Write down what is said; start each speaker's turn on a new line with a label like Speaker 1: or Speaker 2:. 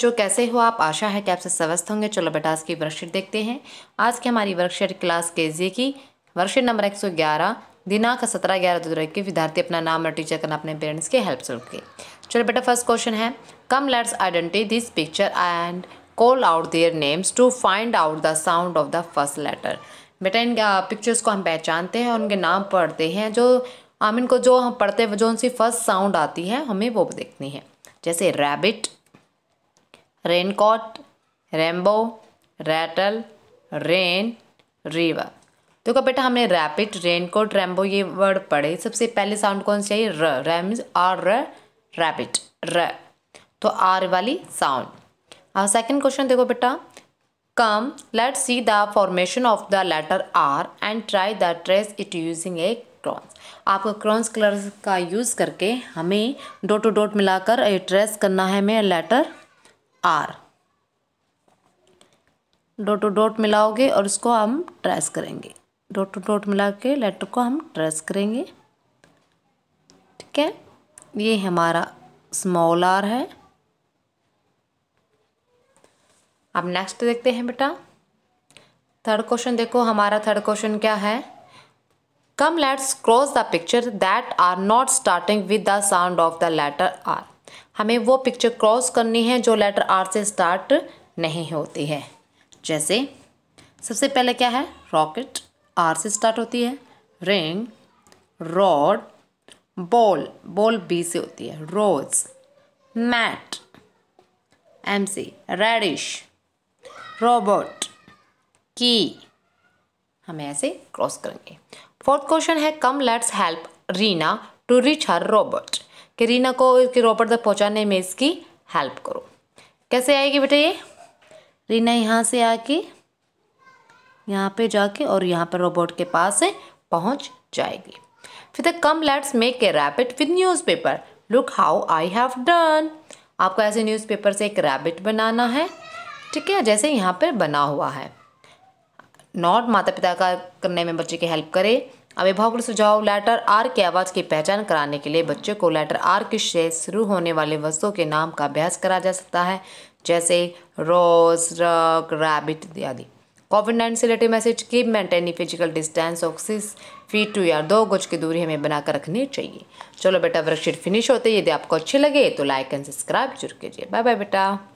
Speaker 1: जो कैसे हो आप आशा है कि आपसे स्वस्थ होंगे चलो बेटा आज की वर्कशीट देखते हैं आज की हमारी वर्कशीट क्लास के जी की वर्कशीट नंबर एक सौ ग्यारह दिनांक सत्रह ग्यारह दो हज़ार इक्कीस विद्यार्थी अपना नाम और टीचर का नाम अपने पेरेंट्स के हेल्प से लिखे चलो बेटा फर्स्ट क्वेश्चन है come let's identify this picture and call out their names to find out the sound of the first letter बेटा इन पिक्चर्स को हम पहचानते हैं और उनके नाम पढ़ते हैं जो आमिन इनको जो हम पढ़ते हैं जो उनकी फर्स्ट साउंड आती है हमें वो देखनी है जैसे rabbit raincoat rainbow rattle rain river देखो बेटा हमने रैपिड रेनकोट रेम्बो ये वर्ड पढ़े सबसे पहले साउंड कौन सी चाहिए र आर र रैपिड र तो आर वाली साउंड और सेकंड क्वेश्चन देखो बेटा come let see the formation of the letter R and try the trace it using a crayons आपको क्रॉन्स कलर का यूज़ करके हमें डोट टू डोट मिलाकर ट्रेस करना है हमें letter R dot to dot मिलाओगे और इसको हम ट्रेस करेंगे डॉट टू डॉट मिला के लेटर को हम ट्रेस करेंगे ठीक है ये हमारा स्मॉल आर है अब नेक्स्ट देखते हैं बेटा थर्ड क्वेश्चन देखो हमारा थर्ड क्वेश्चन क्या है come let's cross the picture that are not starting with the sound of the letter R हमें वो पिक्चर क्रॉस करनी है जो लेटर आर से स्टार्ट नहीं होती है जैसे सबसे पहले क्या है रॉकेट आर से स्टार्ट होती है ring rod ball ball B से होती है रोज मैट एम सी रेडिश रोबोट की हमें ऐसे क्रॉस करेंगे फोर्थ क्वेश्चन है come let's help Reena to reach her robot कि रीना को उसके रोपर तक पहुंचाने में इसकी हेल्प करो कैसे आएगी बेटा ये रीना यहाँ से आके यहाँ पे जाके और यहाँ पर रोबोट के पास से पहुँच जाएगी फिर द तो come let's make a rabbit with newspaper look how I have done आपको ऐसे न्यूज़पेपर से एक रैबिट बनाना है ठीक है जैसे यहाँ पर बना हुआ है नॉट माता पिता का करने में बच्चे की हेल्प करे अभिभावक सुझाव लेटर आर के आवाज़ की पहचान कराने के लिए बच्चे को लेटर आर के से शुरू होने वाले वस्तुओं के नाम का अभ्यास करा जा सकता है जैसे रोज रग रैबिट इत्यादि कोविड नाइन्टीन से रिलेटेड मैसेज की maintain physical distance of six feet टू या दो गज की दूरी हमें बनाकर रखनी चाहिए चलो बेटा वर्कशीट फिनिश होते यदि आपको अच्छी लगे तो लाइक एंड सब्सक्राइब जरूर कीजिए बाय बाय बेटा